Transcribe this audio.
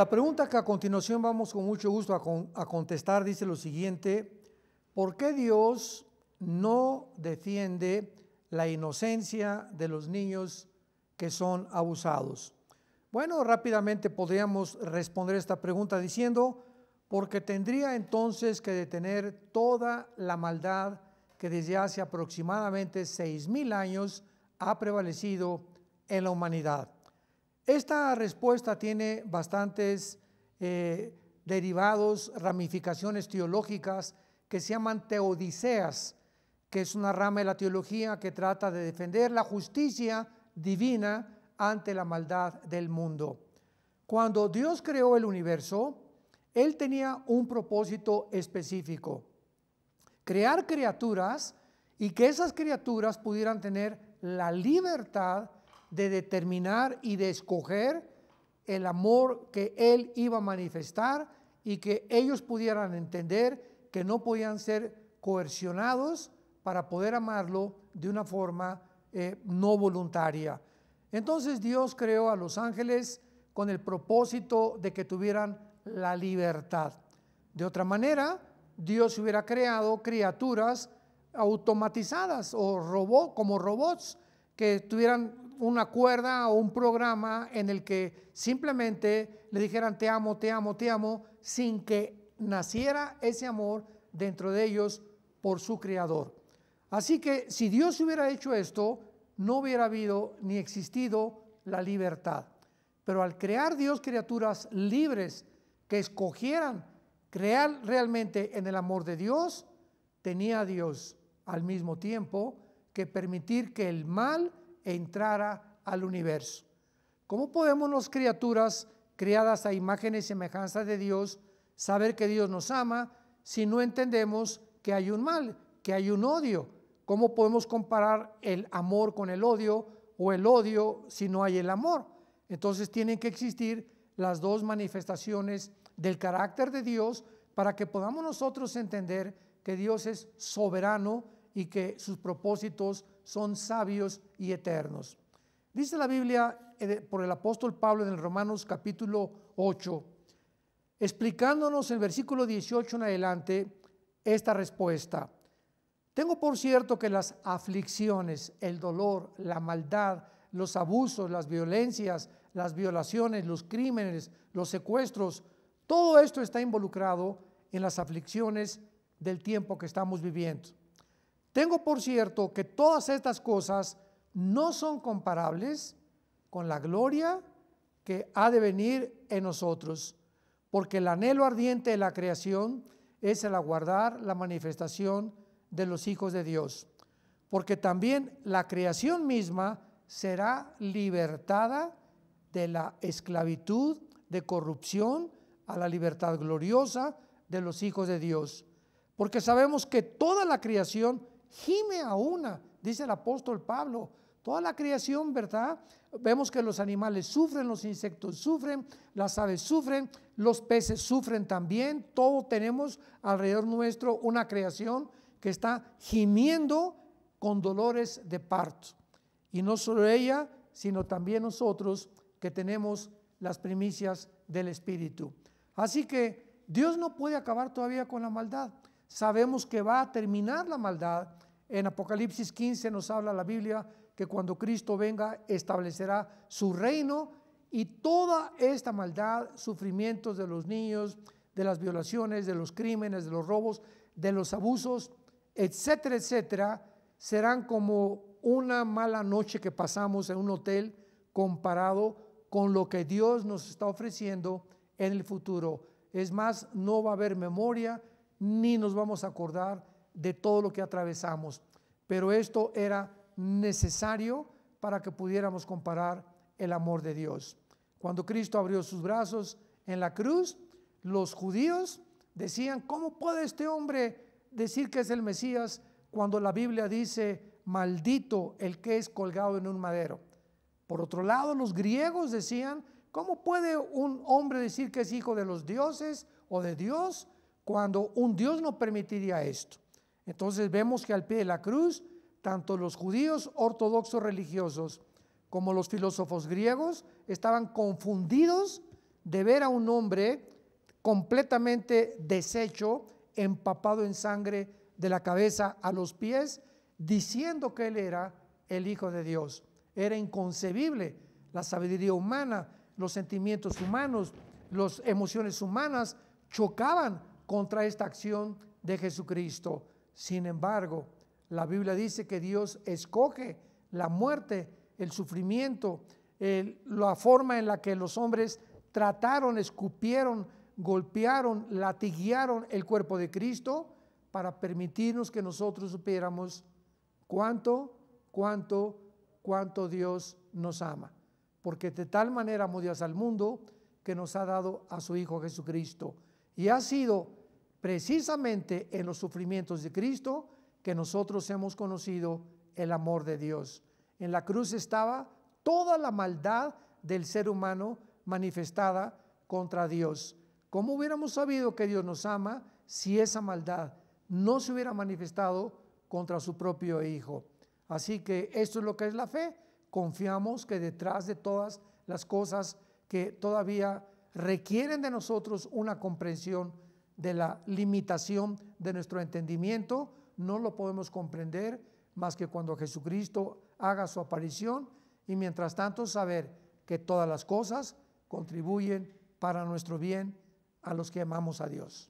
La pregunta que a continuación vamos con mucho gusto a, contestar dice lo siguiente, ¿por qué Dios no defiende la inocencia de los niños que son abusados? Bueno, rápidamente podríamos responder esta pregunta diciendo, porque tendría entonces que detener toda la maldad que desde hace aproximadamente 6.000 años ha prevalecido en la humanidad. Esta respuesta tiene bastantes eh, derivados, ramificaciones teológicas que se llaman teodiceas, que es una rama de la teología que trata de defender la justicia divina ante la maldad del mundo. Cuando Dios creó el universo, Él tenía un propósito específico, crear criaturas y que esas criaturas pudieran tener la libertad de determinar y de escoger el amor que Él iba a manifestar y que ellos pudieran entender que no podían ser coercionados para poder amarlo de una forma eh, no voluntaria. Entonces Dios creó a los ángeles con el propósito de que tuvieran la libertad. De otra manera, Dios hubiera creado criaturas automatizadas o como robots que tuvieran una cuerda o un programa en el que simplemente le dijeran te amo, te amo, te amo, sin que naciera ese amor dentro de ellos por su creador. Así que si Dios hubiera hecho esto, no hubiera habido ni existido la libertad. Pero al crear Dios criaturas libres que escogieran crear realmente en el amor de Dios, tenía Dios al mismo tiempo que permitir que el mal entrara al universo. ¿Cómo podemos las criaturas creadas a imagen y semejanza de Dios saber que Dios nos ama si no entendemos que hay un mal, que hay un odio? ¿Cómo podemos comparar el amor con el odio o el odio si no hay el amor? Entonces tienen que existir las dos manifestaciones del carácter de Dios para que podamos nosotros entender que Dios es soberano y que sus propósitos son sabios y eternos. Dice la Biblia eh, por el apóstol Pablo en el Romanos capítulo 8, explicándonos en el versículo 18 en adelante esta respuesta. Tengo por cierto que las aflicciones, el dolor, la maldad, los abusos, las violencias, las violaciones, los crímenes, los secuestros, todo esto está involucrado en las aflicciones del tiempo que estamos viviendo. Tengo por cierto que todas estas cosas no son comparables con la gloria que ha de venir en nosotros, porque el anhelo ardiente de la creación es el aguardar la manifestación de los hijos de Dios, porque también la creación misma será libertada de la esclavitud, de corrupción, a la libertad gloriosa de los hijos de Dios, porque sabemos que toda la creación gime a una, dice el apóstol Pablo. Toda la creación, ¿verdad? Vemos que los animales sufren, los insectos sufren, las aves sufren, los peces sufren también. Todo tenemos alrededor nuestro una creación que está gimiendo con dolores de parto. Y no solo ella, sino también nosotros que tenemos las primicias del Espíritu. Así que Dios no puede acabar todavía con la maldad. Sabemos que va a terminar la maldad en Apocalipsis 15 nos habla la Biblia que cuando Cristo venga establecerá su reino y toda esta maldad, sufrimientos de los niños, de las violaciones, de los crímenes, de los robos, de los abusos, etcétera, etcétera, serán como una mala noche que pasamos en un hotel comparado con lo que Dios nos está ofreciendo en el futuro. Es más, no va a haber memoria ni nos vamos a acordar de todo lo que atravesamos. Pero esto era necesario para que pudiéramos comparar el amor de Dios. Cuando Cristo abrió sus brazos en la cruz, los judíos decían, ¿cómo puede este hombre decir que es el Mesías cuando la Biblia dice, maldito el que es colgado en un madero? Por otro lado, los griegos decían, ¿cómo puede un hombre decir que es hijo de los dioses o de Dios cuando un Dios no permitiría esto? Entonces vemos que al pie de la cruz, tanto los judíos ortodoxos religiosos como los filósofos griegos estaban confundidos de ver a un hombre completamente deshecho, empapado en sangre de la cabeza a los pies, diciendo que él era el Hijo de Dios. Era inconcebible la sabiduría humana, los sentimientos humanos, las emociones humanas chocaban contra esta acción de Jesucristo. Sin embargo, la Biblia dice que Dios escoge la muerte, el sufrimiento, la forma en la que los hombres trataron, escupieron, golpearon, latiguearon el cuerpo de Cristo para permitirnos que nosotros supiéramos cuánto, cuánto, cuánto Dios nos ama. Porque de tal manera amó Dios al mundo que nos ha dado a su Hijo Jesucristo. Y ha sido precisamente en los sufrimientos de Cristo que nosotros hemos conocido el amor de Dios. En la cruz estaba toda la maldad del ser humano manifestada contra Dios. ¿Cómo hubiéramos sabido que Dios nos ama si esa maldad no se hubiera manifestado contra su propio Hijo? Así que esto es lo que es la fe. Confiamos que detrás de todas las cosas que todavía requieren de nosotros una comprensión de la limitación de nuestro entendimiento, no lo podemos comprender más que cuando Jesucristo haga su aparición y mientras tanto saber que todas las cosas contribuyen para nuestro bien a los que amamos a Dios.